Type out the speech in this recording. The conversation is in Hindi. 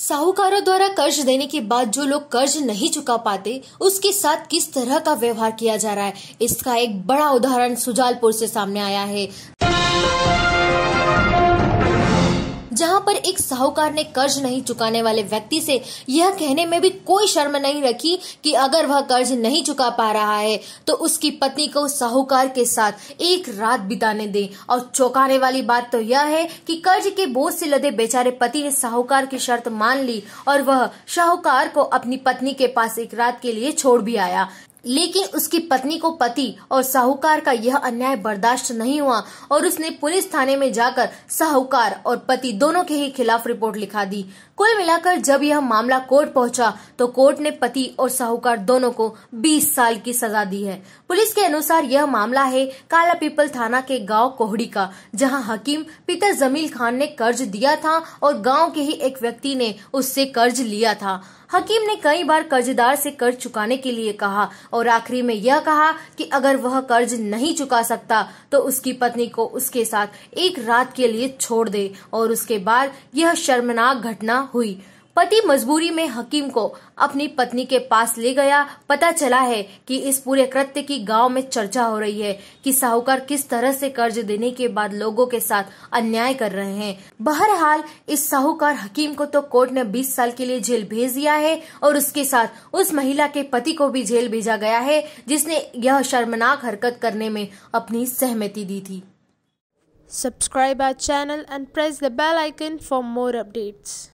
साहूकारों द्वारा कर्ज देने के बाद जो लोग कर्ज नहीं चुका पाते उसके साथ किस तरह का व्यवहार किया जा रहा है इसका एक बड़ा उदाहरण सुजालपुर से सामने आया है जहां पर एक साहूकार ने कर्ज नहीं चुकाने वाले व्यक्ति से यह कहने में भी कोई शर्म नहीं रखी कि अगर वह कर्ज नहीं चुका पा रहा है तो उसकी पत्नी को साहूकार के साथ एक रात बिताने दे और चौंकाने वाली बात तो यह है कि कर्ज के बोझ से लदे बेचारे पति ने साहूकार की शर्त मान ली और वह साहूकार को अपनी पत्नी के पास एक रात के लिए छोड़ भी आया लेकिन उसकी पत्नी को पति और साहूकार का यह अन्याय बर्दाश्त नहीं हुआ और उसने पुलिस थाने में जाकर साहूकार और पति दोनों के ही खिलाफ रिपोर्ट लिखा दी कुल मिलाकर जब यह मामला कोर्ट पहुंचा तो कोर्ट ने पति और साहूकार दोनों को 20 साल की सजा दी है पुलिस के अनुसार यह मामला है काला पीपल थाना के गांव कोहड़ी का जहां हकीम पिता जमील खान ने कर्ज दिया था और गांव के ही एक व्यक्ति ने उससे कर्ज लिया था हकीम ने कई बार कर्जदार से कर्ज चुकाने के लिए कहा और आखिरी में यह कहा कि अगर वह कर्ज नहीं चुका सकता तो उसकी पत्नी को उसके साथ एक रात के लिए छोड़ दे और उसके बाद यह शर्मनाक घटना हुई पति मजबूरी में हकीम को अपनी पत्नी के पास ले गया पता चला है कि इस पूरे कृत्य की गांव में चर्चा हो रही है कि साहूकार किस तरह से कर्ज देने के बाद लोगों के साथ अन्याय कर रहे हैं बहरहाल इस साहूकार हकीम को तो कोर्ट ने 20 साल के लिए जेल भेज दिया है और उसके साथ उस महिला के पति को भी जेल भेजा गया है जिसने यह शर्मनाक हरकत करने में अपनी सहमति दी थी subscribe our channel and press the bell icon for more updates